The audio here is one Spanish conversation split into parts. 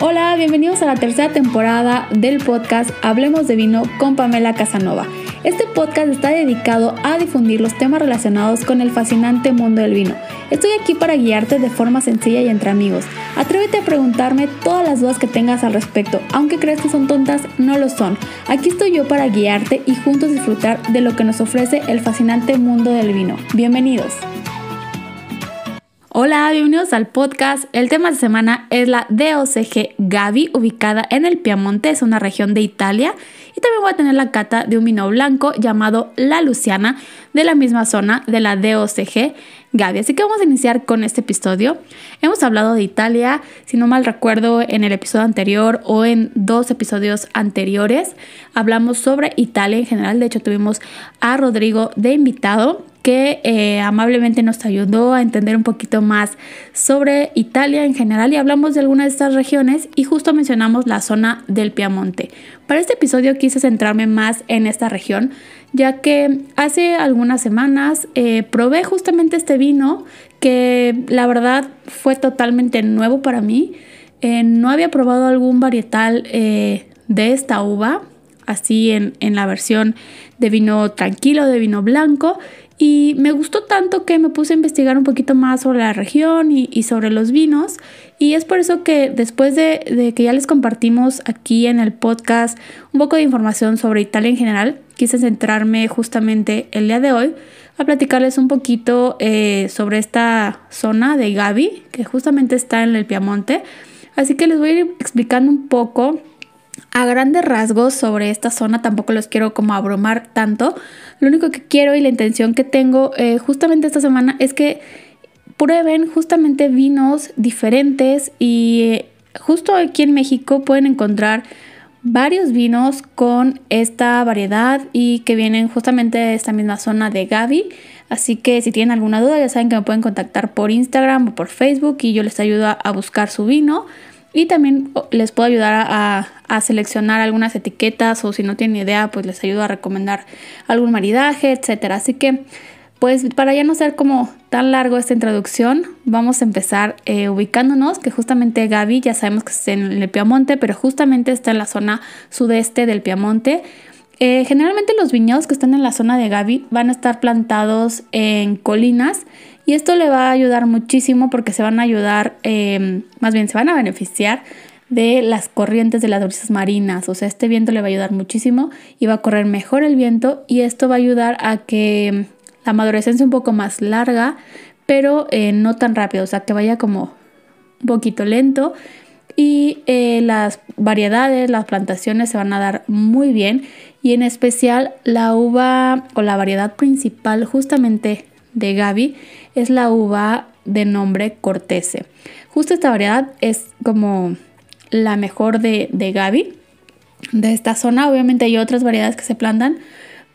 Hola, bienvenidos a la tercera temporada del podcast Hablemos de Vino con Pamela Casanova. Este podcast está dedicado a difundir los temas relacionados con el fascinante mundo del vino. Estoy aquí para guiarte de forma sencilla y entre amigos. Atrévete a preguntarme todas las dudas que tengas al respecto, aunque creas que son tontas, no lo son. Aquí estoy yo para guiarte y juntos disfrutar de lo que nos ofrece el fascinante mundo del vino. Bienvenidos. Hola, bienvenidos al podcast. El tema de semana es la DOCG Gavi, ubicada en el Piamonte, es una región de Italia. Y también voy a tener la cata de un vino blanco llamado La Luciana, de la misma zona de la DOCG Gavi. Así que vamos a iniciar con este episodio. Hemos hablado de Italia, si no mal recuerdo, en el episodio anterior o en dos episodios anteriores. Hablamos sobre Italia en general. De hecho, tuvimos a Rodrigo de invitado que eh, amablemente nos ayudó a entender un poquito más sobre Italia en general y hablamos de algunas de estas regiones y justo mencionamos la zona del Piamonte. Para este episodio quise centrarme más en esta región, ya que hace algunas semanas eh, probé justamente este vino que la verdad fue totalmente nuevo para mí. Eh, no había probado algún varietal de esta uva, así en, la versión de vino tranquilo, de vino blanco. Y me gustó tanto que me puse a investigar un poquito más sobre la región y, sobre los vinos. Y es por eso que después de, que ya les compartimos aquí en el podcast un poco de información sobre Italia en general, quise centrarme justamente el día de hoy a platicarles un poquito eh, sobre esta zona de Gavi, que justamente está en el Piamonte. Así que les voy a ir explicando un poco a grandes rasgos sobre esta zona tampoco los quiero como abrumar tanto. Lo único que quiero y la intención que tengo eh, justamente esta semana es que prueben justamente vinos diferentes y eh, justo aquí en México pueden encontrar varios vinos con esta variedad y que vienen justamente de esta misma zona de Gaby. Así que si tienen alguna duda ya saben que me pueden contactar por Instagram o por Facebook y yo les ayudo a buscar su vino. Y también les puedo ayudar a, a seleccionar algunas etiquetas o si no tienen idea, pues les ayudo a recomendar algún maridaje, etcétera. Así que, pues para ya no ser como tan largo esta introducción, vamos a empezar eh, ubicándonos, que justamente Gaby ya sabemos que está en el Piamonte, pero justamente está en la zona sudeste del Piamonte. Eh, generalmente los viñedos que están en la zona de Gaby van a estar plantados en colinas y esto le va a ayudar muchísimo porque se van a ayudar, eh, más bien se van a beneficiar de las corrientes de las dulces marinas. O sea, este viento le va a ayudar muchísimo y va a correr mejor el viento y esto va a ayudar a que la amadurecencia sea un poco más larga, pero eh, no tan rápido, o sea, que vaya como un poquito lento. Y eh, las variedades, las plantaciones se van a dar muy bien y en especial la uva o la variedad principal justamente de Gaby es la uva de nombre Cortese. Justo esta variedad es como la mejor de, de Gaby, de esta zona. Obviamente hay otras variedades que se plantan,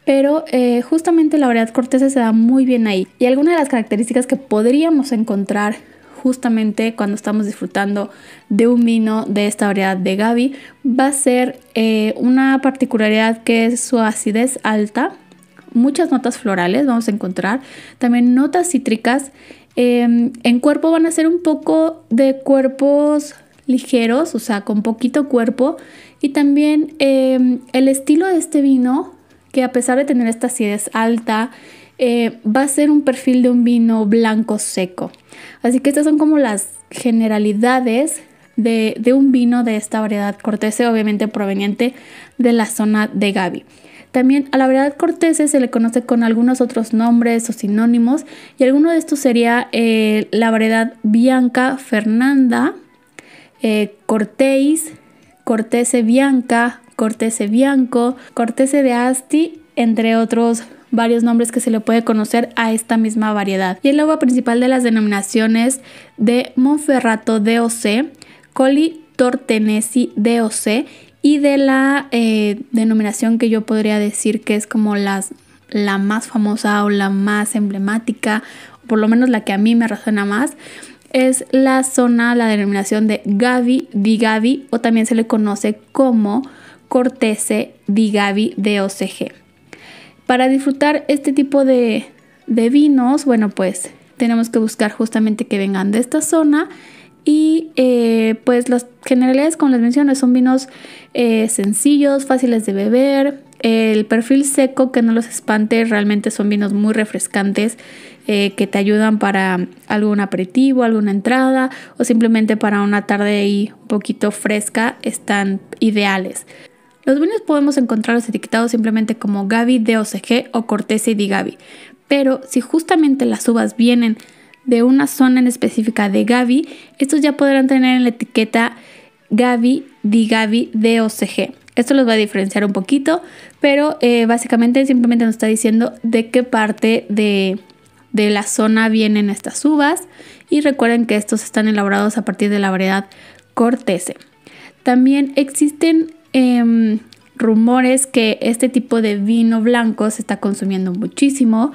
pero eh, justamente la variedad corteza se da muy bien ahí. Y alguna de las características que podríamos encontrar justamente cuando estamos disfrutando de un vino de esta variedad de Gaby va a ser eh, una particularidad que es su acidez alta, muchas notas florales vamos a encontrar, también notas cítricas. Em, en cuerpo van a ser un poco de cuerpos ligeros, o sea, con poquito cuerpo. Y también em, el estilo de este vino, que a pesar de tener esta acidez alta, eh, va a ser un perfil de un vino blanco seco. Así que estas son como las generalidades de, un vino de esta variedad cortese, obviamente proveniente de la zona de Gavi. También a la variedad cortese se le conoce con algunos otros nombres o sinónimos y alguno de estos sería eh, la variedad Bianca Fernanda, eh, Cortéis, Cortese Bianca, Cortese Bianco, Cortese de Asti, entre otros varios nombres que se le puede conocer a esta misma variedad. Y el agua principal de las denominaciones de Monferrato DOC, Coli Tortenesi DOC y de la eh, denominación que yo podría decir que es como la más famosa o la más emblemática, por lo menos la que a mí me resuena más, es la zona, la denominación de Gavi di Gavi o también se le conoce como Cortese di Gavi de OCG. Para disfrutar este tipo de, vinos, bueno, pues tenemos que buscar justamente que vengan de esta zona y eh, pues las generalidades, como les menciono, son vinos eh, sencillos, fáciles de beber, el perfil seco que no los espante, realmente son vinos muy refrescantes eh, que te ayudan para algún aperitivo, alguna entrada o simplemente para una tarde ahí un poquito fresca, están ideales. Los vinos podemos encontrarlos etiquetados simplemente como Gavi DOCG o Cortese di Gavi, pero si justamente las uvas vienen de una zona en específica de Gavi, estos ya podrán tener en la etiqueta Gavi di Gavi DOCG. Esto los va a diferenciar un poquito, pero eh, básicamente simplemente nos está diciendo de qué parte de, la zona vienen estas uvas y recuerden que estos están elaborados a partir de la variedad cortese. También existen em, rumores que este tipo de vino blanco se está consumiendo muchísimo,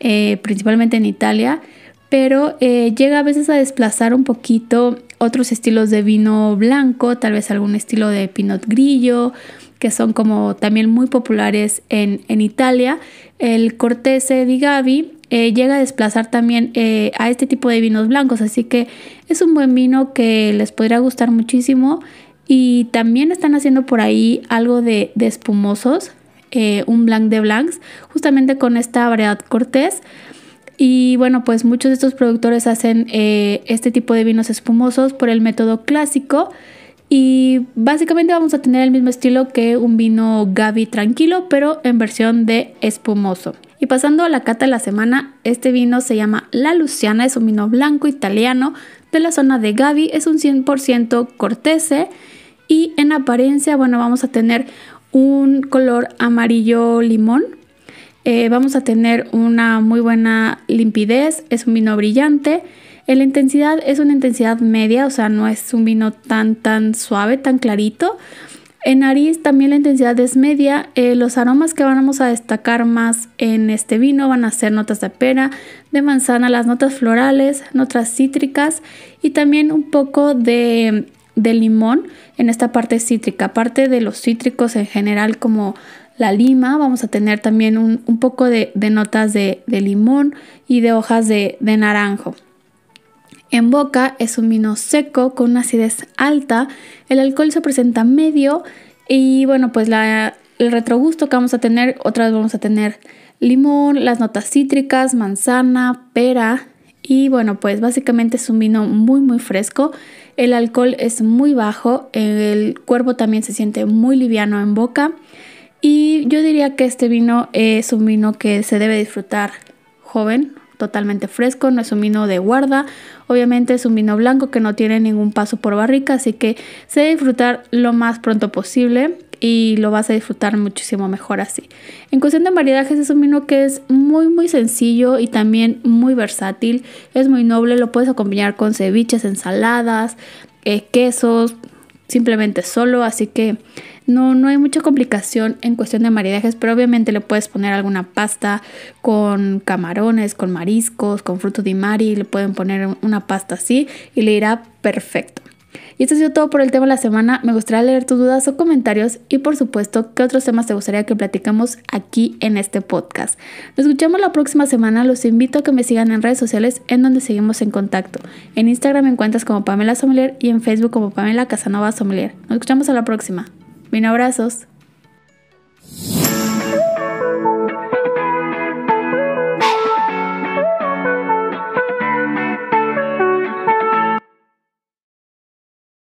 eh, principalmente en Italia, pero eh, llega a veces a desplazar un poquito otros estilos de vino blanco, tal vez algún estilo de pinot grillo, que son como también muy populares en, Italia. El cortese di Gavi eh, llega a desplazar también eh, a este tipo de vinos blancos, así que es un buen vino que les podría gustar muchísimo. Y también están haciendo por ahí algo de, espumosos, eh, un blanc de blancs, justamente con esta variedad cortés. Y bueno, pues muchos de estos productores hacen eh, este tipo de vinos espumosos por el método clásico. Y básicamente vamos a tener el mismo estilo que un vino Gavi tranquilo, pero en versión de espumoso. Y pasando a la cata de la semana, este vino se llama La Luciana, es un vino blanco italiano de la zona de Gavi, es un 100% cortese y en apariencia, bueno, vamos a tener un color amarillo limón eh, vamos a tener una muy buena limpidez, es un vino brillante. la intensidad es una intensidad media, o sea, no es un vino tan, tan suave, tan clarito. En nariz también la intensidad es media. Eh, los aromas que vamos a destacar más en este vino van a ser notas de pera, de manzana, las notas florales, notas cítricas y también un poco de limón en esta parte cítrica. Aparte de los cítricos en general como la lima, vamos a tener también un, poco de, notas de, limón y de hojas de, naranjo. En boca es un vino seco con una acidez alta, el alcohol se presenta medio y bueno, pues el retrogusto que vamos a tener, otras vamos a tener limón, las notas cítricas, manzana, pera y bueno, pues básicamente es un vino muy muy fresco el alcohol es muy bajo, el cuerpo también se siente muy liviano en boca y yo diría que este vino es un vino que se debe disfrutar joven, totalmente fresco, no es un vino de guarda, obviamente es un vino blanco que no tiene ningún paso por barrica, así que se debe disfrutar lo más pronto posible y lo vas a disfrutar muchísimo mejor así. En cuestión de maridajes es un vino que es muy muy sencillo y también muy versátil, es muy noble, lo puedes acompañar con ceviches, ensaladas, eh, quesos, simplemente solo, así que no, no hay mucha complicación en cuestión de maridajes, pero obviamente le puedes poner alguna pasta con camarones, con mariscos, con fruto de mari, le pueden poner una pasta así y le irá perfecto. Y esto ha sido todo por el tema de la semana. Me gustaría leer tus dudas o comentarios y por supuesto qué otros temas te gustaría que platicamos aquí en este podcast. Nos escuchamos la próxima semana. Los invito a que me sigan en redes sociales en donde seguimos en contacto. En Instagram en encuentras como Pamela Sommelier y en Facebook como Pamela Casanova Sommelier. Nos escuchamos a la próxima. Bien abrazos.